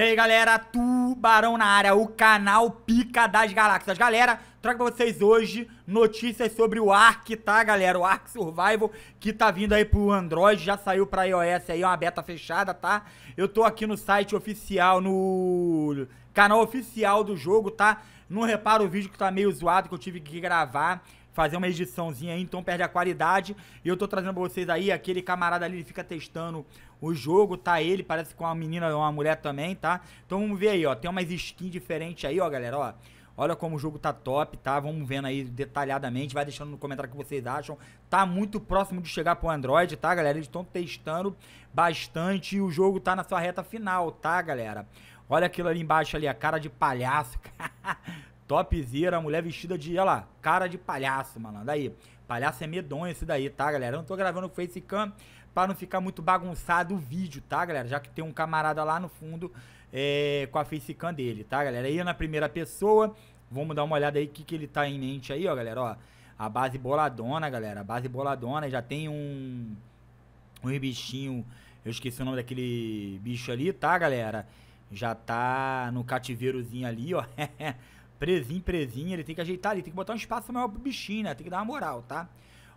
E aí, galera, Tubarão na área, o canal Pica das Galáxias. Galera, trago pra vocês hoje notícias sobre o Ark, tá, galera? O Ark Survival, que tá vindo aí pro Android, já saiu pra iOS aí, é uma beta fechada, tá? Eu tô aqui no site oficial, no canal oficial do jogo, tá? Não repara o vídeo que tá meio zoado, que eu tive que gravar fazer uma ediçãozinha aí, então perde a qualidade. E eu tô trazendo pra vocês aí, aquele camarada ali, ele fica testando o jogo, tá? Ele parece com uma menina, uma mulher também, tá? Então vamos ver aí, ó. Tem umas skins diferentes aí, ó, galera, ó. Olha como o jogo tá top, tá? Vamos vendo aí detalhadamente. Vai deixando no comentário o que vocês acham. Tá muito próximo de chegar pro Android, tá, galera? Eles estão testando bastante e o jogo tá na sua reta final, tá, galera? Olha aquilo ali embaixo ali, a cara de palhaço. Topzera, a mulher vestida de, olha lá, cara de palhaço, malandro. Aí, palhaço é medonho esse daí, tá, galera? Eu não tô gravando o Facecam pra não ficar muito bagunçado o vídeo, tá, galera? Já que tem um camarada lá no fundo é, com a Facecam dele, tá, galera? Aí na primeira pessoa, vamos dar uma olhada aí o que, que ele tá em mente aí, ó, galera, ó. A base boladona, galera, a base boladona, já tem um, um bichinho, eu esqueci o nome daquele bicho ali, tá, galera? Já tá no cativeirozinho ali, ó. presinho, presinho, ele tem que ajeitar ali, tem que botar um espaço maior pro bichinho, né? Tem que dar uma moral, tá?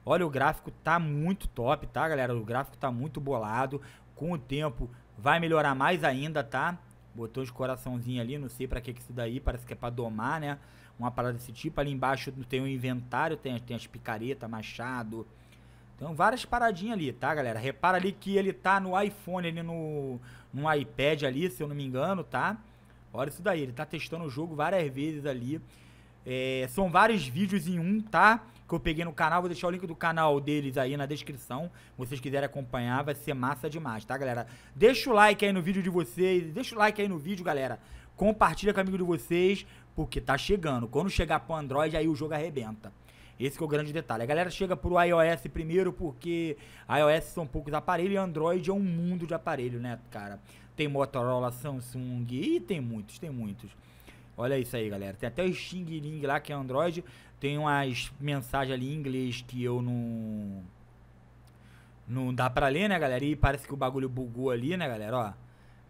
Olha, o gráfico tá muito top, tá, galera? O gráfico tá muito bolado. Com o tempo vai melhorar mais ainda, tá? Botou de coraçãozinho ali, não sei pra que que isso daí, parece que é pra domar, né? Uma parada desse tipo. Ali embaixo tem o um inventário, tem, tem as picareta, machado. Então, várias paradinhas ali, tá, galera? Repara ali que ele tá no iPhone, ele no, no iPad ali, se eu não me engano, Tá? Olha isso daí, ele tá testando o jogo várias vezes ali. É, são vários vídeos em um, tá? Que eu peguei no canal, vou deixar o link do canal deles aí na descrição. Se vocês quiserem acompanhar, vai ser massa demais, tá, galera? Deixa o like aí no vídeo de vocês, deixa o like aí no vídeo, galera. Compartilha com o amigo de vocês, porque tá chegando. Quando chegar pro Android, aí o jogo arrebenta. Esse é o grande detalhe. A galera chega pro iOS primeiro porque iOS são poucos aparelhos e Android é um mundo de aparelho, né, cara? Tem Motorola, Samsung e tem muitos, tem muitos. Olha isso aí, galera. Tem até o Xing Ling lá que é Android. Tem umas mensagens ali em inglês que eu não não dá pra ler, né, galera? E parece que o bagulho bugou ali, né, galera? Ó,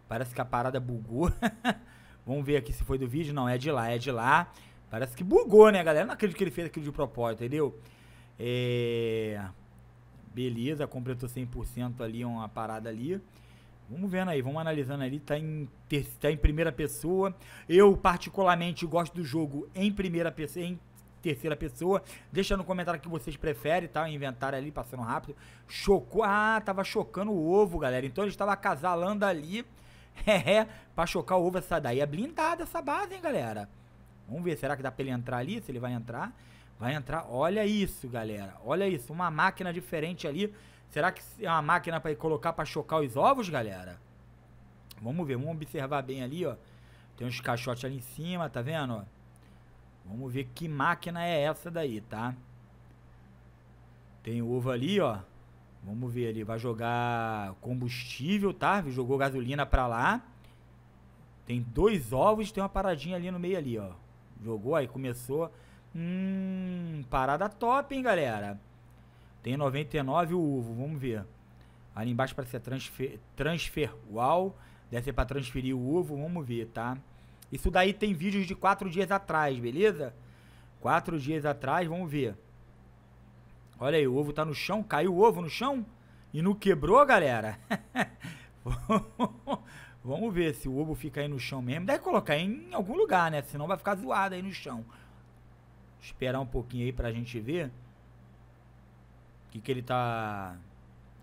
parece que a parada bugou. Vamos ver aqui se foi do vídeo. Não, é de lá, é de lá. Parece que bugou, né, galera? Não acredito que ele fez aquilo de propósito, entendeu? É... Beleza, completou 100% ali, uma parada ali. Vamos vendo aí, vamos analisando ali. Tá em, ter... tá em primeira pessoa. Eu, particularmente, gosto do jogo em primeira pessoa, em terceira pessoa. Deixa no comentário que vocês preferem, tá? O inventário ali, passando rápido. Chocou. Ah, tava chocando o ovo, galera. Então ele estava acasalando ali. É, é, pra chocar o ovo essa daí. É blindada essa base, hein, galera. Vamos ver, será que dá pra ele entrar ali? Se ele vai entrar, vai entrar. Olha isso, galera. Olha isso, uma máquina diferente ali. Será que é uma máquina para colocar para chocar os ovos, galera? Vamos ver, vamos observar bem ali, ó. Tem uns caixotes ali em cima, tá vendo? Vamos ver que máquina é essa daí, tá? Tem ovo ali, ó. Vamos ver ali, vai jogar combustível, tá? Jogou gasolina pra lá. Tem dois ovos, tem uma paradinha ali no meio ali, ó. Jogou, aí começou. Hum, parada top, hein, galera? Tem 99 o Uvo, vamos ver. Ali embaixo para ser é transfer, transfer uau. Deve ser para transferir o Uvo, vamos ver, tá? Isso daí tem vídeos de 4 dias atrás, beleza? 4 dias atrás, vamos ver. Olha aí, o ovo tá no chão, caiu o ovo no chão e não quebrou, galera. Vamos ver se o ovo fica aí no chão mesmo. Deve colocar em algum lugar, né? Senão vai ficar zoado aí no chão. Esperar um pouquinho aí pra gente ver. O que, que ele tá.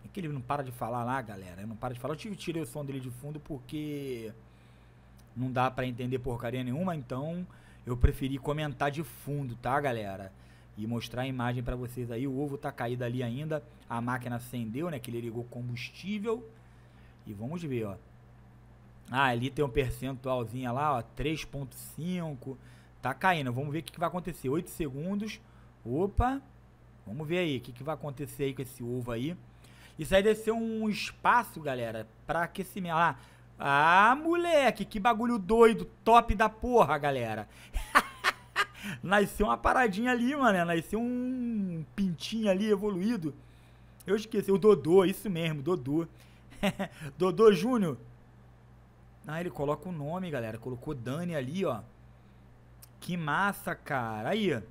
É que ele não para de falar lá, galera. Ele não para de falar. Eu tirei o som dele de fundo porque não dá para entender porcaria nenhuma, então eu preferi comentar de fundo, tá, galera? E mostrar a imagem para vocês aí. O ovo tá caído ali ainda. A máquina acendeu, né? Que ele ligou combustível. E vamos ver, ó. Ah, ali tem um percentualzinho lá, ó, 3.5. Tá caindo. Vamos ver o que, que, vai acontecer. 8 segundos. Opa. Vamos ver aí o que, que vai acontecer aí com esse ovo aí. Isso aí deve ser um espaço, galera, para aquecimento. Ah, ah, moleque, que bagulho doido, top da porra, galera. Nasceu uma paradinha ali, mano. Né? Nasceu um pintinho ali evoluído. Eu esqueci, o Dodô, isso mesmo, Dodô. Dodô Júnior, ah, ele coloca o nome, galera. Colocou Dani ali, ó. Que massa, cara. Aí.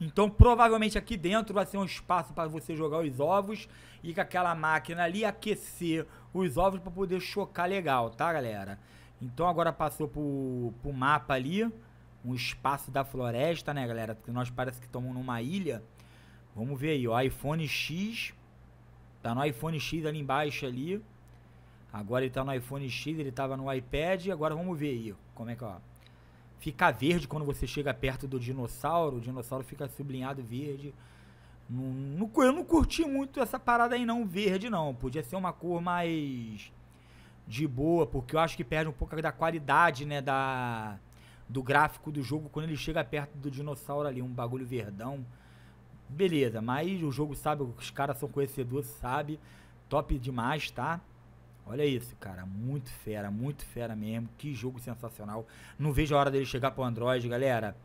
Então, provavelmente aqui dentro vai ser um espaço para você jogar os ovos e com aquela máquina ali aquecer os ovos para poder chocar legal, tá, galera? Então, agora passou pro, pro mapa ali, um espaço da floresta, né, galera? Porque nós parece que estamos numa ilha. Vamos ver aí, ó, iPhone X. Tá no iPhone X ali embaixo ali. Agora ele tá no iPhone X, ele estava no iPad, agora vamos ver aí como é que ó. Fica verde quando você chega perto do dinossauro, o dinossauro fica sublinhado verde. Não, não, eu não curti muito essa parada aí não, verde não. Podia ser uma cor mais de boa, porque eu acho que perde um pouco da qualidade, né, da do gráfico do jogo quando ele chega perto do dinossauro ali, um bagulho verdão. Beleza, mas o jogo sabe, os caras são conhecedores, sabe? Top demais, tá? Olha isso, cara. Muito fera, muito fera mesmo. Que jogo sensacional. Não vejo a hora dele chegar pro Android, galera.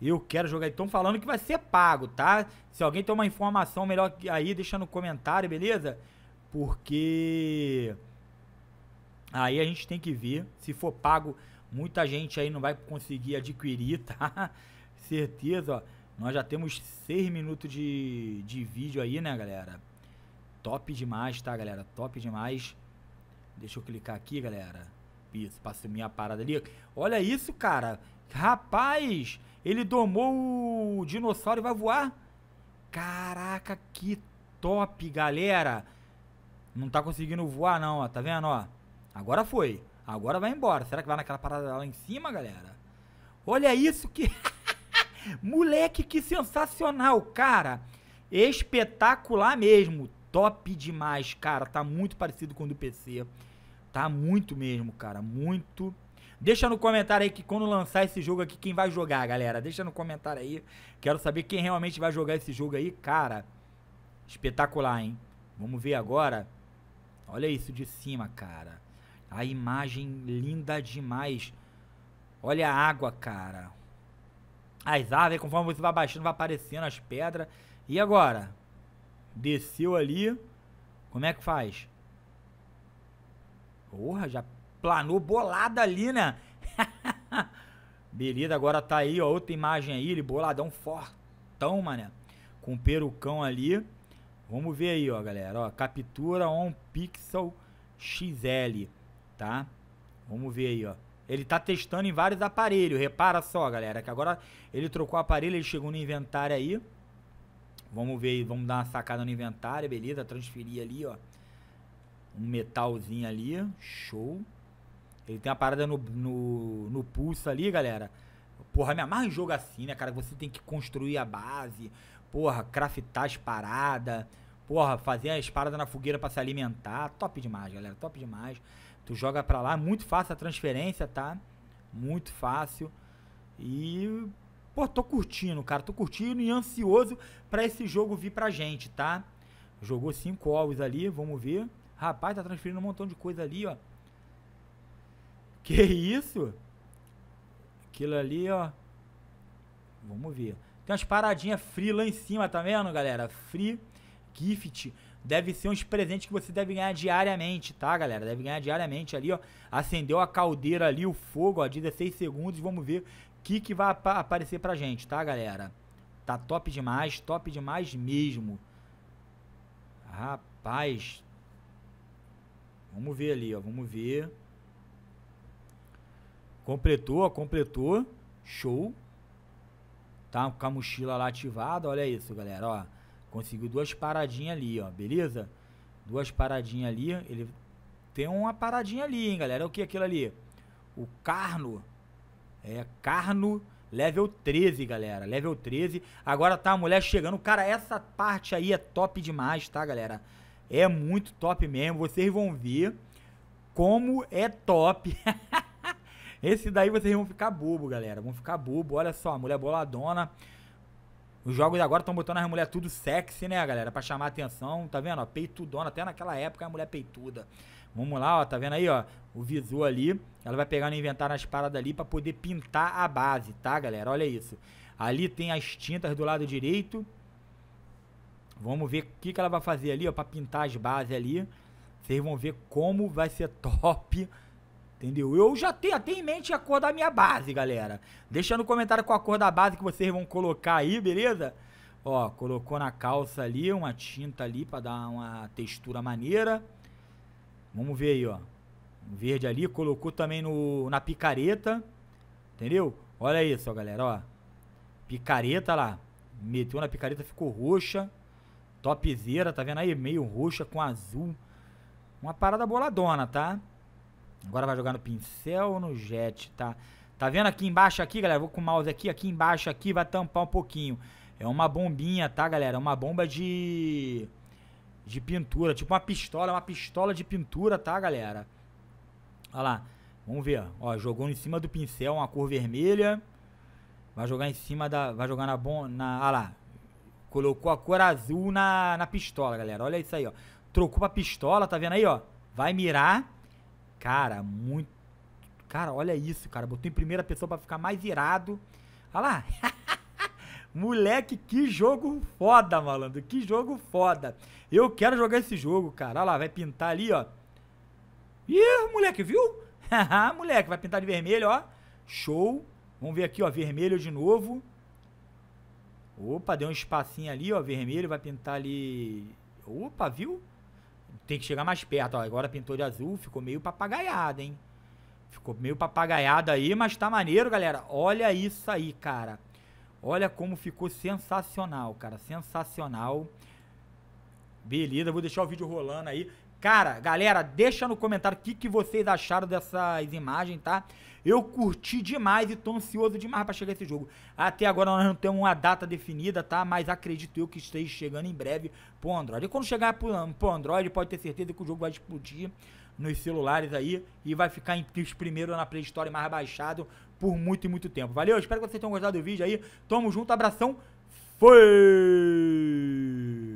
Eu quero jogar. Estão falando que vai ser pago, tá? Se alguém tem uma informação melhor aí, deixa no comentário, beleza? Porque aí a gente tem que ver. Se for pago, muita gente aí não vai conseguir adquirir, tá? Certeza, ó. Nós já temos 6 minutos de, de vídeo aí, né, galera? Top demais, tá, galera? Top demais. Deixa eu clicar aqui, galera. Isso, passei minha parada ali. Olha isso, cara. Rapaz, ele domou o dinossauro e vai voar. Caraca, que top, galera. Não tá conseguindo voar, não, ó. Tá vendo, ó? Agora foi. Agora vai embora. Será que vai naquela parada lá em cima, galera? Olha isso que... Moleque, que sensacional, cara. Espetacular mesmo top demais, cara. Tá muito parecido com o do PC. Tá muito mesmo, cara. Muito. Deixa no comentário aí que quando lançar esse jogo aqui, quem vai jogar, galera. Deixa no comentário aí. Quero saber quem realmente vai jogar esse jogo aí, cara. Espetacular, hein? Vamos ver agora. Olha isso de cima, cara. A imagem linda demais. Olha a água, cara. As árvores, conforme você vai baixando, vai aparecendo as pedras. E agora? Desceu ali. Como é que faz? Porra, já planou bolada ali, né? Beleza, agora tá aí, ó, outra imagem aí, ele boladão fortão, mané. Com perucão ali. Vamos ver aí, ó, galera, ó, captura on pixel XL, tá? Vamos ver aí, ó. Ele tá testando em vários aparelhos, repara só, galera, que agora ele trocou o aparelho, ele chegou no inventário aí. Vamos ver, vamos dar uma sacada no inventário, beleza? Transferir ali, ó. Um metalzinho ali, show. Ele tem uma parada no, no, no pulso ali, galera. Porra, me amarra em jogo assim, né, cara? Você tem que construir a base, porra, craftar as paradas, porra, fazer as paradas na fogueira para se alimentar. Top demais, galera, top demais. Tu joga pra lá, muito fácil a transferência, tá? Muito fácil. E Pô, tô curtindo, cara, tô curtindo e ansioso para esse jogo vir pra gente, tá? Jogou cinco ovos ali, vamos ver. Rapaz, tá transferindo um montão de coisa ali, ó. Que isso? Aquilo ali, ó. Vamos ver. Tem umas paradinhas free lá em cima, tá vendo, galera? Free gift. Deve ser uns presentes que você deve ganhar diariamente, tá, galera? Deve ganhar diariamente ali, ó. Acendeu a caldeira ali, o fogo, ó, 16 segundos. Vamos ver que, que vai ap aparecer pra gente, tá, galera? Tá top demais, top demais mesmo. Rapaz. Vamos ver ali, ó. Vamos ver. Completou, ó, completou. Show. Tá com a mochila lá ativada. Olha isso, galera, ó. Conseguiu duas paradinhas ali, ó. Beleza? Duas paradinhas ali. Ele tem uma paradinha ali, hein, galera. O que é aquilo ali? O carno é Carno level 13, galera. Level 13. Agora tá a mulher chegando. Cara, essa parte aí é top demais, tá, galera? É muito top mesmo. Vocês vão ver como é top. Esse daí vocês vão ficar bobo, galera. Vão ficar bobo. Olha só, mulher boladona. Os jogos agora estão botando as mulheres tudo sexy, né, galera? Pra chamar atenção, tá vendo? Ó, peitudona, até naquela época a mulher peituda. Vamos lá, ó, tá vendo aí, ó, o visor ali. Ela vai pegar no inventário as paradas ali para poder pintar a base, tá, galera? Olha isso. Ali tem as tintas do lado direito. Vamos ver o que, que ela vai fazer ali, ó, para pintar as bases ali. Vocês vão ver como vai ser top, entendeu? Eu já tenho até em mente a cor da minha base, galera. Deixa no comentário qual a cor da base que vocês vão colocar aí, beleza? Ó, colocou na calça ali uma tinta ali para dar uma textura maneira. Vamos ver aí, ó. O verde ali, colocou também no, na picareta. Entendeu? Olha isso, ó, galera, ó. Picareta lá. Meteu na picareta, ficou roxa. Topzera, tá vendo aí? Meio roxa com azul. Uma parada boladona, tá? Agora vai jogar no pincel ou no jet, tá? Tá vendo aqui embaixo aqui, galera? Vou com o mouse aqui, aqui embaixo aqui, vai tampar um pouquinho. É uma bombinha, tá, galera? É uma bomba de de pintura, tipo uma pistola, uma pistola de pintura, tá, galera? Olha lá, vamos ver, ó, jogou em cima do pincel uma cor vermelha, vai jogar em cima da, vai jogar na bom, na, olha lá, colocou a cor azul na, na pistola, galera, olha isso aí, ó, trocou pra pistola, tá vendo aí, ó, vai mirar, cara, muito, cara, olha isso, cara, botou em primeira pessoa pra ficar mais irado, olha lá, Moleque, que jogo foda, malandro. Que jogo foda. Eu quero jogar esse jogo, cara. Olha lá, vai pintar ali, ó. Ih, moleque, viu? Haha, moleque, vai pintar de vermelho, ó. Show. Vamos ver aqui, ó, vermelho de novo. Opa, deu um espacinho ali, ó, vermelho, vai pintar ali... Opa, viu? Tem que chegar mais perto, ó. Agora pintou de azul, ficou meio papagaiado, hein? Ficou meio papagaiado aí, mas tá maneiro, galera. Olha isso aí, cara. Olha como ficou sensacional, cara. Sensacional. Beleza, vou deixar o vídeo rolando aí. Cara, galera, deixa no comentário o que, que vocês acharam dessas imagens, tá? Eu curti demais e tô ansioso demais para chegar esse jogo. Até agora nós não temos uma data definida, tá? Mas acredito eu que esteja chegando em breve pro Android. E quando chegar pro, pro Android, pode ter certeza que o jogo vai explodir nos celulares aí e vai ficar em primeiro primeiros na Play Store mais baixado por muito e muito tempo. Valeu, espero que vocês tenham gostado do vídeo aí. Tamo junto, abração. Foi!